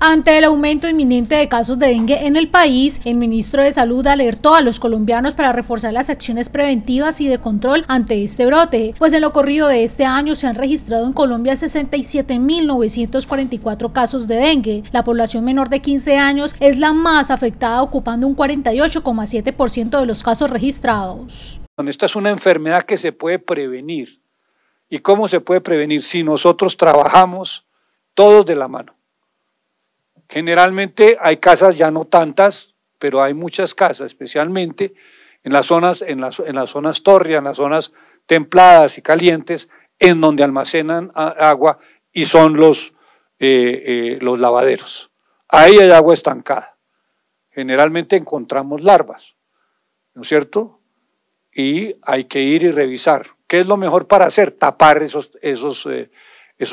Ante el aumento inminente de casos de dengue en el país, el ministro de Salud alertó a los colombianos para reforzar las acciones preventivas y de control ante este brote, pues en lo corrido de este año se han registrado en Colombia 67.944 casos de dengue. La población menor de 15 años es la más afectada, ocupando un 48,7% de los casos registrados. esta es una enfermedad que se puede prevenir. ¿Y cómo se puede prevenir? Si nosotros trabajamos todos de la mano Generalmente hay casas, ya no tantas, pero hay muchas casas, especialmente en las zonas, en las, en las zonas torrias, en las zonas templadas y calientes, en donde almacenan agua y son los, eh, eh, los lavaderos. Ahí hay agua estancada. Generalmente encontramos larvas, ¿no es cierto? Y hay que ir y revisar. ¿Qué es lo mejor para hacer? Tapar esos, eh,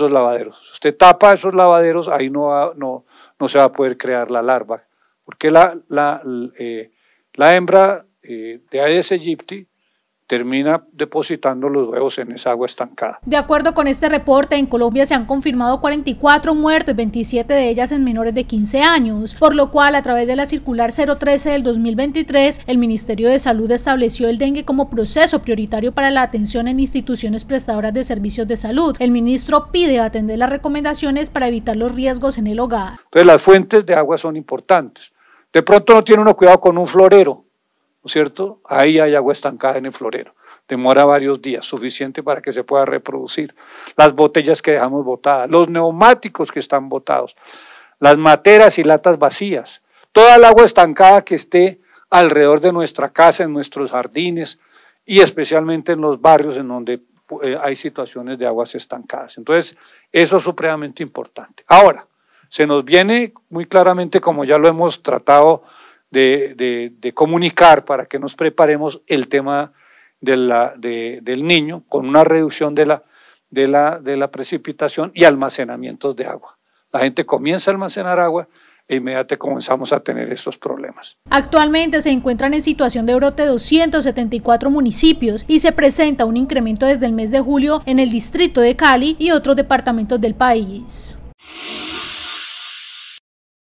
lavaderos. usted tapa esos lavaderos, ahí no, no, no se va a poder crear la larva, porque la, la, eh, la hembra eh, de Aedes aegypti termina depositando los huevos en esa agua estancada. De acuerdo con este reporte, en Colombia se han confirmado 44 muertes, 27 de ellas en menores de 15 años, por lo cual a través de la circular 013 del 2023, el Ministerio de Salud estableció el dengue como proceso prioritario para la atención en instituciones prestadoras de servicios de salud. El ministro pide atender las recomendaciones para evitar los riesgos en el hogar. Entonces las fuentes de agua son importantes. De pronto no tiene uno cuidado con un florero, ¿no es cierto? Ahí hay agua estancada en el florero. Demora varios días, suficiente para que se pueda reproducir. Las botellas que dejamos botadas, los neumáticos que están botados, las materas y latas vacías, toda el agua estancada que esté alrededor de nuestra casa, en nuestros jardines y especialmente en los barrios en donde eh, hay situaciones de aguas estancadas. Entonces, eso es supremamente importante. Ahora, se nos viene muy claramente, como ya lo hemos tratado de, comunicar para que nos preparemos el tema del niño con una reducción de la, precipitación y almacenamiento de agua. La gente comienza a almacenar agua e inmediatamente comenzamos a tener estos problemas. Actualmente se encuentran en situación de brote 274 municipios y se presenta un incremento desde el mes de julio en el distrito de Cali y otros departamentos del país.